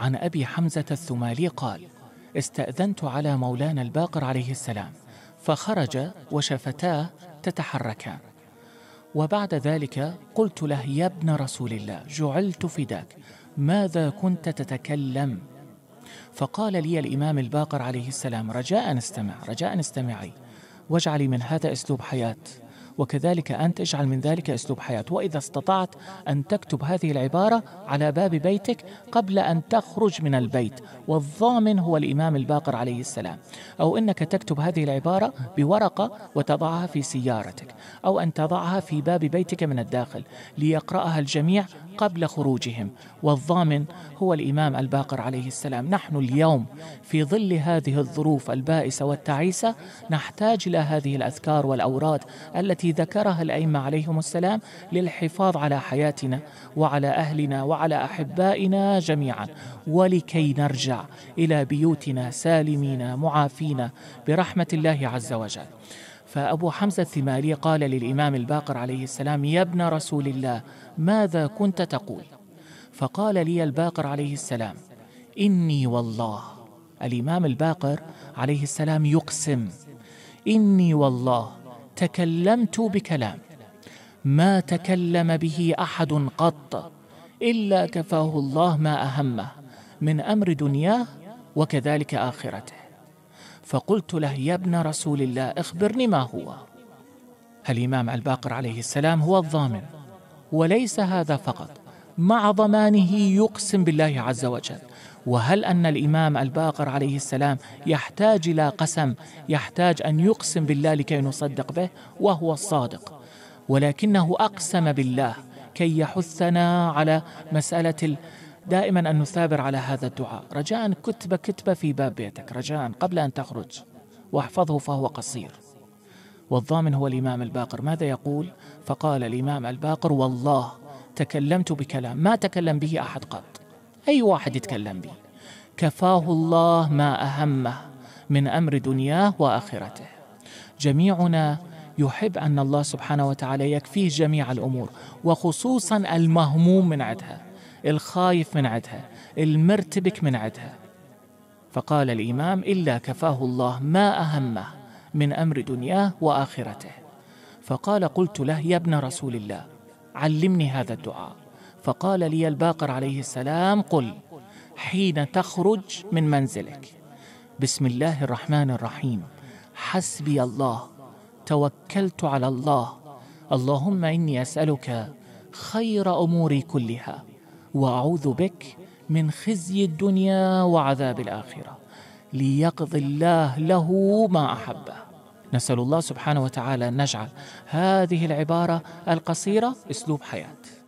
عن أبي حمزة الثمالي قال استأذنت على مولانا الباقر عليه السلام فخرج وشفتاه تتحركان وبعد ذلك قلت له يا ابن رسول الله جعلت فداك ماذا كنت تتكلم فقال لي الإمام الباقر عليه السلام رجاء استمع رجاء استمعي واجعلي من هذا أسلوب حياة وكذلك أن تجعل من ذلك أسلوب حياة وإذا استطعت أن تكتب هذه العبارة على باب بيتك قبل أن تخرج من البيت والضامن هو الإمام الباقر عليه السلام أو أنك تكتب هذه العبارة بورقة وتضعها في سيارتك أو أن تضعها في باب بيتك من الداخل ليقرأها الجميع قبل خروجهم والضامن هو الإمام الباقر عليه السلام نحن اليوم في ظل هذه الظروف البائسة والتعيسة نحتاج إلى هذه الأذكار والأوراد التي ذكرها الأئمة عليهم السلام للحفاظ على حياتنا وعلى أهلنا وعلى أحبائنا جميعا ولكي نرجع إلى بيوتنا سالمين معافين برحمة الله عز وجل فأبو حمزة الثمالي قال للإمام الباقر عليه السلام يا ابن رسول الله ماذا كنت تقول؟ فقال لي الباقر عليه السلام إني والله الإمام الباقر عليه السلام يقسم إني والله تكلمت بكلام ما تكلم به أحد قط إلا كفاه الله ما أهمه من أمر دنياه وكذلك آخرته فقلت له يا ابن رسول الله اخبرني ما هو الإمام الباقر عليه السلام هو الضامن وليس هذا فقط مع ضمانه يقسم بالله عز وجل وهل أن الإمام الباقر عليه السلام يحتاج إلى قسم يحتاج أن يقسم بالله لكي نصدق به وهو الصادق ولكنه أقسم بالله كي يحثنا على مسألة دائما أن نثابر على هذا الدعاء رجاء كتب كتبة في باب بيتك رجاء قبل أن تخرج واحفظه فهو قصير والضامن هو الإمام الباقر ماذا يقول؟ فقال الإمام الباقر والله تكلمت بكلام ما تكلم به أحد قط أي واحد يتكلم به كفاه الله ما أهمه من أمر دنياه وآخرته جميعنا يحب أن الله سبحانه وتعالى يكفيه جميع الأمور وخصوصا المهموم من عدها الخايف من عدها المرتبك من عدها فقال الإمام إلا كفاه الله ما أهمه من أمر دنياه وآخرته فقال قلت له يا ابن رسول الله علمني هذا الدعاء فقال لي الباقر عليه السلام قل حين تخرج من منزلك بسم الله الرحمن الرحيم حسبي الله توكلت على الله اللهم إني أسألك خير أموري كلها واعوذ بك من خزي الدنيا وعذاب الاخره ليقضي الله له ما احبه نسأل الله سبحانه وتعالى أن نجعل هذه العبارة القصيرة أسلوب حياة